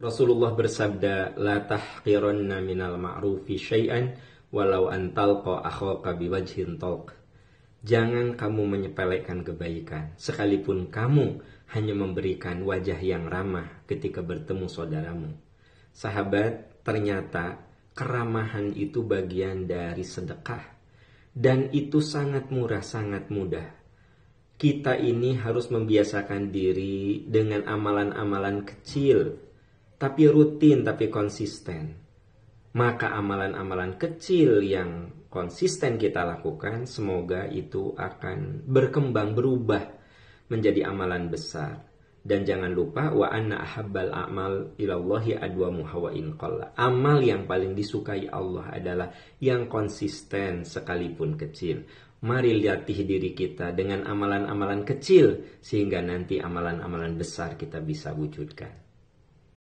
Rasulullah bersabda, "La tahqiranna minal ma'rufi syai'an walau antalqa akhoka biwajhin talq." Jangan kamu menyepelekan kebaikan, sekalipun kamu hanya memberikan wajah yang ramah ketika bertemu saudaramu. Sahabat, ternyata keramahan itu bagian dari sedekah dan itu sangat murah, sangat mudah kita ini harus membiasakan diri dengan amalan-amalan kecil tapi rutin, tapi konsisten. Maka amalan-amalan kecil yang konsisten kita lakukan, semoga itu akan berkembang, berubah menjadi amalan besar. Dan jangan lupa wa anna ahabbal amal ilallahi adwa muhawain qalla. Amal yang paling disukai Allah adalah yang konsisten sekalipun kecil. Mari latih diri kita dengan amalan-amalan kecil sehingga nanti amalan-amalan besar kita bisa wujudkan.